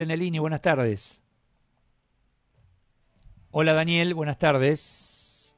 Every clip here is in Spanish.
Enelini, buenas tardes. Hola Daniel, buenas tardes.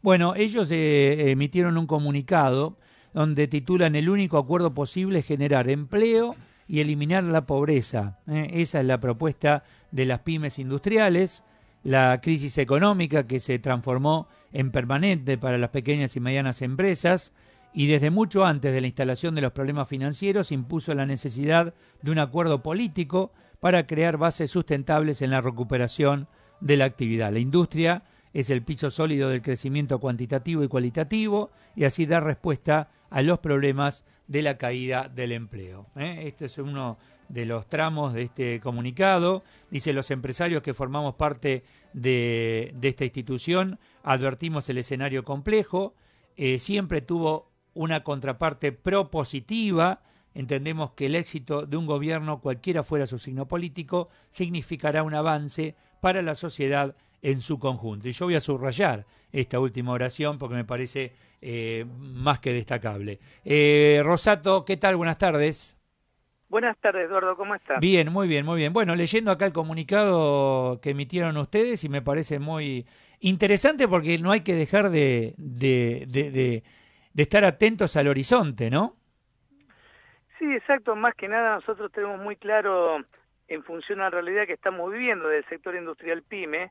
Bueno, ellos eh, emitieron un comunicado donde titulan el único acuerdo posible es generar empleo y eliminar la pobreza. ¿eh? esa es la propuesta de las pymes industriales, la crisis económica que se transformó en permanente para las pequeñas y medianas empresas, y desde mucho antes de la instalación de los problemas financieros impuso la necesidad de un acuerdo político para crear bases sustentables en la recuperación de la actividad. La industria es el piso sólido del crecimiento cuantitativo y cualitativo y así dar respuesta a los problemas de la caída del empleo. ¿eh? Este es uno de los tramos de este comunicado. Dice, los empresarios que formamos parte de, esta institución advertimos el escenario complejo, eh, siempre tuvo una contraparte propositiva. Entendemos que el éxito de un gobierno, cualquiera fuera su signo político, significará un avance para la sociedad en su conjunto. Y yo voy a subrayar esta última oración porque me parece eh, más que destacable. Eh, Rosato, ¿qué tal? Buenas tardes. Buenas tardes, Eduardo, ¿cómo estás? Bien, muy bien, muy bien. Bueno, leyendo acá el comunicado que emitieron ustedes y me parece muy interesante porque no hay que dejar de de estar atentos al horizonte, ¿no? Sí, exacto. Más que nada nosotros tenemos muy claro en función a la realidad que estamos viviendo del sector industrial PYME,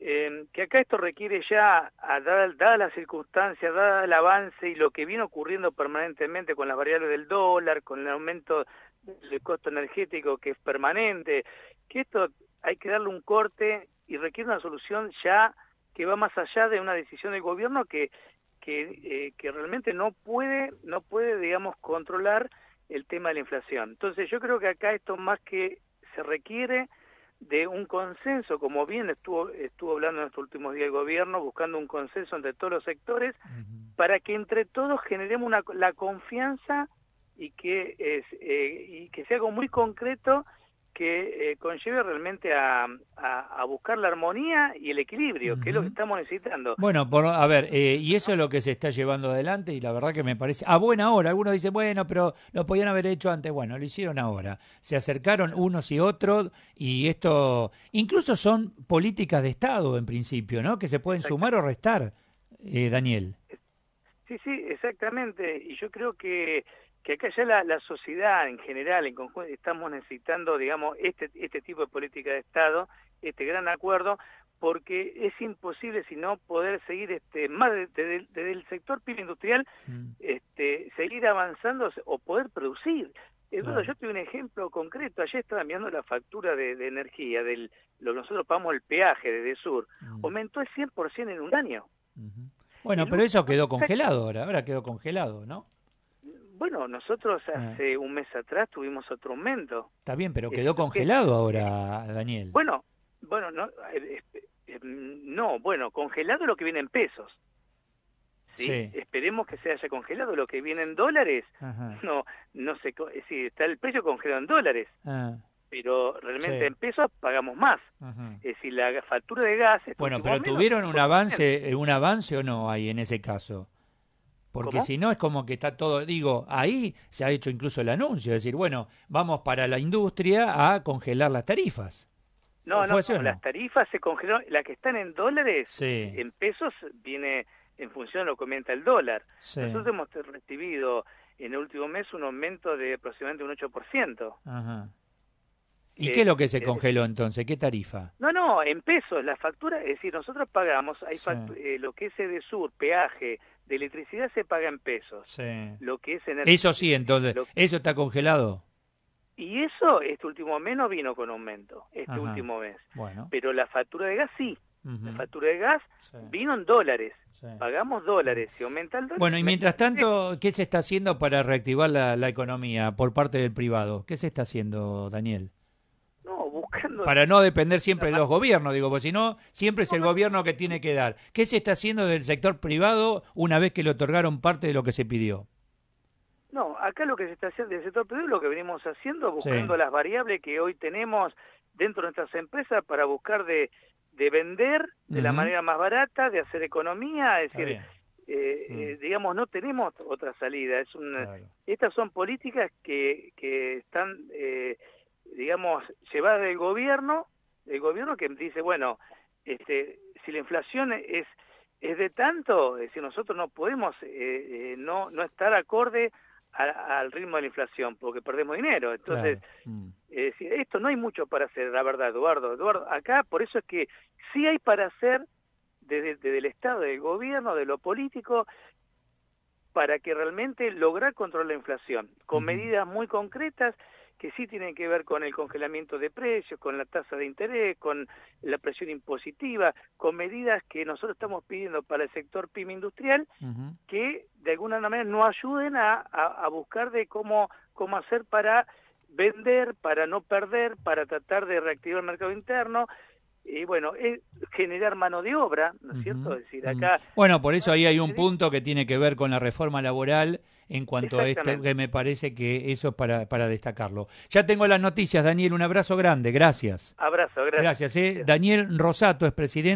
em, que acá esto requiere ya, dadas dada las circunstancias, dada el avance y lo que viene ocurriendo permanentemente con las variables del dólar, con el aumento del costo energético que es permanente, que esto hay que darle un corte y requiere una solución ya que va más allá de una decisión del gobierno que eh, que, realmente no puede, no puede, digamos, controlar el tema de la inflación. Entonces yo creo que acá esto más que se requiere de un consenso, como bien estuvo, estuvo hablando en estos últimos días el gobierno, buscando un consenso entre todos los sectores, para que entre todos generemos una, la confianza y que, es, eh, y que sea algo muy concreto que eh, conlleve realmente a, buscar la armonía y el equilibrio, que es lo que estamos necesitando. Bueno, a ver, eh, y eso es lo que se está llevando adelante y la verdad que me parece a buena hora. Algunos dicen, bueno, pero lo podían haber hecho antes. Bueno, lo hicieron ahora. Se acercaron unos y otros y esto, incluso son políticas de Estado en principio, ¿no? Que se pueden sumar o restar, eh, Daniel. Sí, sí, exactamente. Y yo creo que que acá ya la, sociedad en general, en conjunto, estamos necesitando, digamos, este, este tipo de política de Estado, este gran acuerdo, porque es imposible si no poder seguir este más desde, el sector PIB industrial mm. este, seguir avanzando o poder producir Eduardo, yo tengo un ejemplo concreto. Ayer estaba mirando la factura de, energía, del, lo nosotros pagamos el peaje desde Sur. Mm. Aumentó el 100% en un año. Bueno, pero eso quedó congelado ahora, ahora quedó congelado, ¿no? Bueno, nosotros ah. hace un mes atrás tuvimos otro aumento. Está bien, pero eh, quedó congelado ahora, eh, Daniel. Bueno, bueno, no, eh, no, bueno, congelado lo que viene en pesos. ¿sí? Esperemos que se haya congelado lo que viene en dólares. No, no sé, si está el precio congelado en dólares. Ah. pero realmente en pesos pagamos más. Es decir, la factura de gas... Bueno, este pero tuvieron un avance, un avance o no ahí en ese caso. Porque si no es como que está todo, digo, ahí se ha hecho incluso el anuncio, es decir, bueno, vamos para la industria a congelar las tarifas. No, no, las tarifas se congelaron, las que están en dólares, en pesos, viene en función de lo que aumenta el dólar. Nosotros hemos recibido en el último mes un aumento de aproximadamente un 8%. Ajá. ¿Y eh, qué es lo que se eh, congeló entonces? ¿Qué tarifa? No, no, en pesos, la factura, es decir, nosotros pagamos, hay eh, lo que es de sur, peaje, de electricidad se paga en pesos. Lo que es energía. Eso sí, entonces, eso está congelado. Y eso, este último mes no vino con aumento, este último mes. Pero la factura de gas sí. La factura de gas vino en dólares. Pagamos dólares. se aumenta el dólar. Bueno, y mientras tanto, ¿qué se está haciendo para reactivar la economía por parte del privado? ¿Qué se está haciendo, Daniel? Para no depender siempre de los gobiernos, digo, porque si no, siempre es el gobierno que tiene que dar. ¿Qué se está haciendo del sector privado una vez que le otorgaron parte de lo que se pidió? No, acá lo que se está haciendo del sector privado es lo que venimos haciendo, buscando las variables que hoy tenemos dentro de nuestras empresas para buscar de, vender de la manera más barata, de hacer economía, es decir, eh, eh, mm. digamos, no tenemos otra salida. Es Estas son políticas que, están eh, digamos, llevada del gobierno, el gobierno que dice, bueno, este, si la inflación es, es de tanto, es decir, nosotros no podemos eh, eh no, no estar acorde al ritmo de la inflación, porque perdemos dinero. Entonces, mm. esto no hay mucho para hacer, la verdad, Eduardo. Eduardo, acá por eso es que sí hay para hacer desde, desde el Estado, del gobierno, de lo político, para que realmente lograr controlar la inflación, con medidas muy concretas que sí tienen que ver con el congelamiento de precios, con la tasa de interés, con la presión impositiva, con medidas que nosotros estamos pidiendo para el sector PYME industrial que de alguna manera nos ayuden a, buscar de cómo hacer para vender, para no perder, para tratar de reactivar el mercado interno y bueno, es generar mano de obra, ¿no es cierto? decir, acá... Bueno, por eso ahí hay un punto que tiene que ver con la reforma laboral en cuanto a esto, que me parece que eso es para, para destacarlo. Ya tengo las noticias, Daniel, un abrazo grande, gracias. Abrazo, gracias. ¿eh? gracias. Daniel Rosato es presidente.